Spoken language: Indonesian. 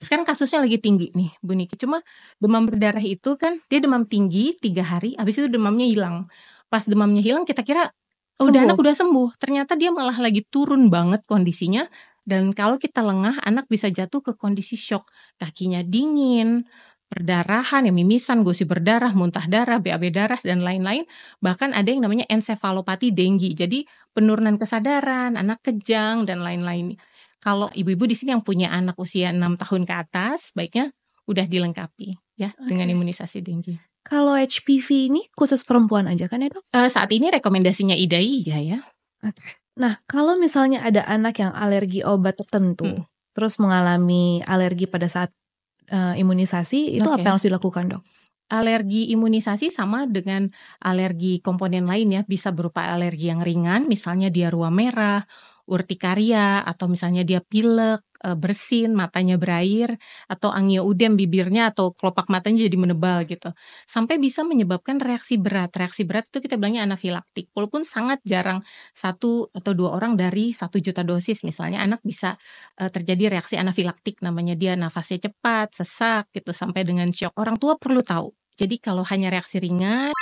Sekarang kasusnya lagi tinggi nih, Bu Niki. Cuma demam berdarah itu kan dia demam tinggi tiga hari, habis itu demamnya hilang. Pas demamnya hilang kita kira oh, udah anak udah sembuh. Ternyata dia malah lagi turun banget kondisinya dan kalau kita lengah anak bisa jatuh ke kondisi shock. Kakinya dingin, perdarahan, ya mimisan, gusi berdarah, muntah darah, BAB darah, dan lain-lain. Bahkan ada yang namanya encefalopati denggi. Jadi penurunan kesadaran, anak kejang, dan lain-lain. Kalau ibu-ibu di sini yang punya anak usia 6 tahun ke atas, baiknya udah dilengkapi ya okay. dengan imunisasi tinggi. Kalau HPV ini khusus perempuan aja kan ya dok? Uh, eh, saat ini rekomendasinya IDAI ya ya. Oke. Okay. Nah kalau misalnya ada anak yang alergi obat tertentu, hmm. terus mengalami alergi pada saat uh, imunisasi, itu okay. apa yang harus dilakukan dok? alergi imunisasi sama dengan alergi komponen lain ya, bisa berupa alergi yang ringan, misalnya diarua merah, urtikaria atau misalnya dia pilek, eh, bersin, matanya berair atau udem bibirnya atau kelopak matanya jadi menebal gitu. Sampai bisa menyebabkan reaksi berat. Reaksi berat itu kita bilangnya anafilaktik. Walaupun sangat jarang satu atau dua orang dari satu juta dosis misalnya anak bisa uh, terjadi reaksi anafilaktik namanya dia nafasnya cepat, sesak gitu sampai dengan shock. Orang tua perlu tahu. Jadi kalau hanya reaksi ringan